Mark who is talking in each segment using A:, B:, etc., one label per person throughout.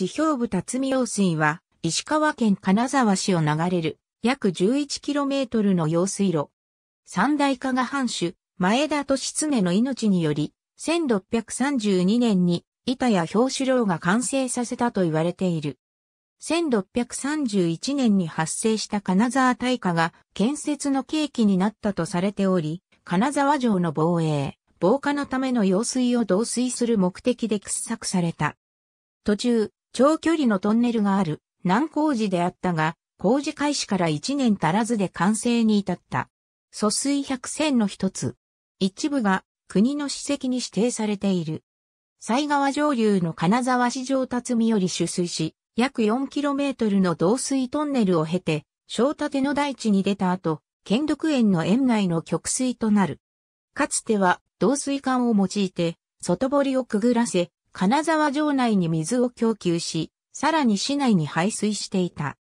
A: 地表部辰巳用水は、石川県金沢市を流れる、約 11km の用水路。三大加賀藩主、前田利常の命により、1632年に板や表紙楼が完成させたと言われている。1631年に発生した金沢大火が建設の契機になったとされており、金沢城の防衛、防火のための用水を導水する目的で掘削された。途中、長距離のトンネルがある難工事であったが、工事開始から1年足らずで完成に至った。疎水百選の一つ。一部が国の史跡に指定されている。西川上流の金沢市上辰見より取水し、約 4km の導水トンネルを経て、小立の大地に出た後、県独園の園内の極水となる。かつては、導水管を用いて、外堀をくぐらせ、金沢城内に水を供給し、さらに市内に排水していた。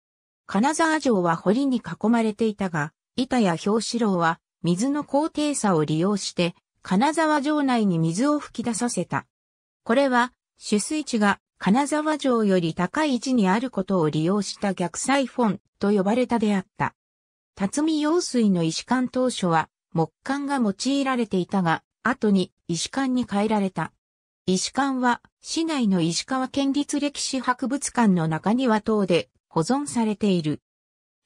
A: 金沢城は堀に囲まれていたが、板や氷紙楼は水の高低差を利用して、金沢城内に水を噴き出させた。これは、取水地が金沢城より高い位置にあることを利用した逆サイフォンと呼ばれたであった。辰巳用水の石管当初は木管が用いられていたが、後に石管に変えられた。石館は、市内の石川県立歴史博物館の中庭等で保存されている。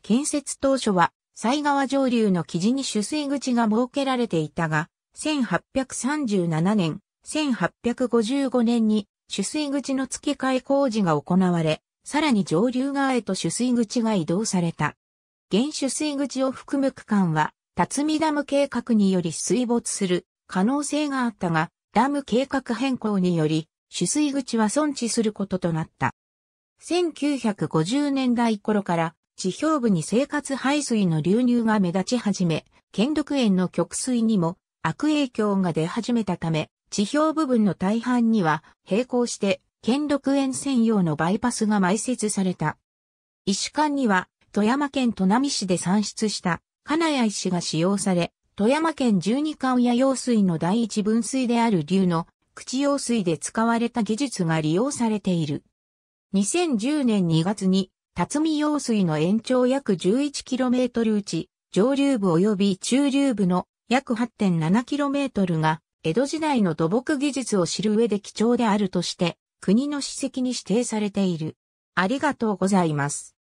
A: 建設当初は、西川上流の記事に取水口が設けられていたが、1837年、1855年に取水口の付け替え工事が行われ、さらに上流側へと取水口が移動された。現取水口を含む区間は、辰巳ダム計画により水没する可能性があったが、ダム計画変更により、取水口は損置することとなった。1950年代頃から、地表部に生活排水の流入が目立ち始め、県独園の極水にも悪影響が出始めたため、地表部分の大半には並行して県独園専用のバイパスが埋設された。石管には富山県砺波市で産出した金谷石が使用され、富山県十二間や用水の第一分水である竜の口用水で使われた技術が利用されている。2010年2月に、辰巳用水の延長約 11km うち、上流部及び中流部の約 8.7km が、江戸時代の土木技術を知る上で貴重であるとして、国の史跡に指定されている。ありがとうございます。